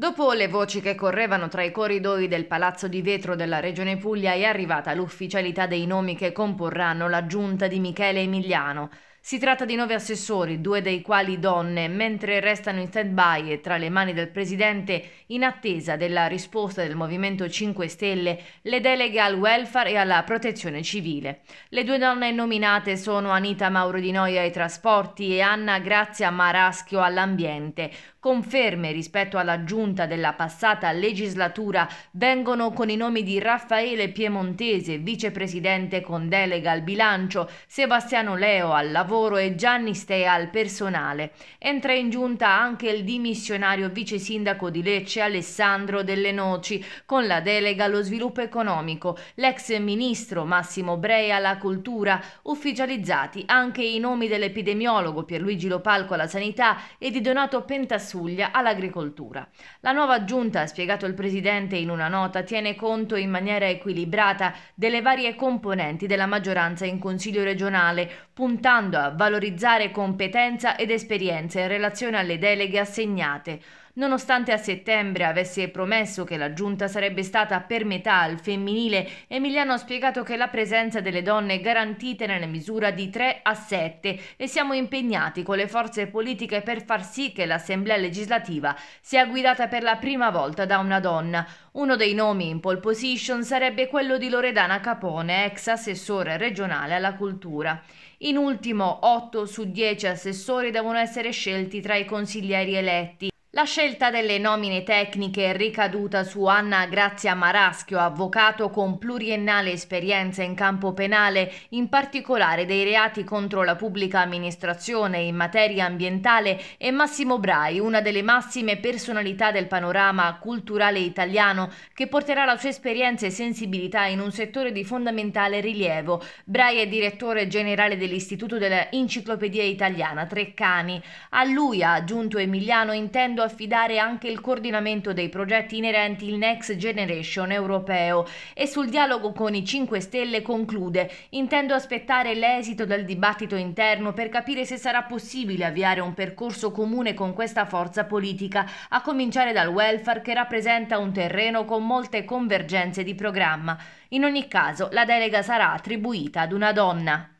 Dopo le voci che correvano tra i corridoi del Palazzo di Vetro della Regione Puglia è arrivata l'ufficialità dei nomi che comporranno la giunta di Michele Emiliano, si tratta di nove assessori, due dei quali donne, mentre restano in stand-by e tra le mani del Presidente, in attesa della risposta del Movimento 5 Stelle, le deleghe al welfare e alla protezione civile. Le due donne nominate sono Anita Mauro Di Noia ai trasporti e Anna Grazia Maraschio all'ambiente. Conferme rispetto alla giunta della passata legislatura vengono con i nomi di Raffaele Piemontese, vicepresidente con delega al bilancio, Sebastiano Leo al lavoro, lavoro e Gianni Stea al personale. Entra in giunta anche il dimissionario vice sindaco di Lecce Alessandro Delle Noci con la delega allo sviluppo economico, l'ex ministro Massimo Brea alla cultura, ufficializzati anche i nomi dell'epidemiologo Pierluigi Lopalco alla sanità e di Donato Pentassuglia all'agricoltura. La nuova giunta, ha spiegato il presidente in una nota, tiene conto in maniera equilibrata delle varie componenti della maggioranza in Consiglio regionale, puntando valorizzare competenza ed esperienza in relazione alle deleghe assegnate, Nonostante a settembre avesse promesso che la giunta sarebbe stata per metà al femminile, Emiliano ha spiegato che la presenza delle donne è garantita nella misura di 3 a 7 e siamo impegnati con le forze politiche per far sì che l'Assemblea legislativa sia guidata per la prima volta da una donna. Uno dei nomi in pole position sarebbe quello di Loredana Capone, ex assessore regionale alla cultura. In ultimo, 8 su 10 assessori devono essere scelti tra i consiglieri eletti. La scelta delle nomine tecniche è ricaduta su Anna Grazia Maraschio, avvocato con pluriennale esperienza in campo penale, in particolare dei reati contro la pubblica amministrazione in materia ambientale, e Massimo Brai, una delle massime personalità del panorama culturale italiano, che porterà la sua esperienza e sensibilità in un settore di fondamentale rilievo. Brai è direttore generale dell'Istituto dell'Enciclopedia Italiana Treccani. A lui ha aggiunto Emiliano intendo affidare anche il coordinamento dei progetti inerenti il Next Generation europeo e sul dialogo con i 5 Stelle conclude intendo aspettare l'esito del dibattito interno per capire se sarà possibile avviare un percorso comune con questa forza politica, a cominciare dal welfare che rappresenta un terreno con molte convergenze di programma. In ogni caso la delega sarà attribuita ad una donna.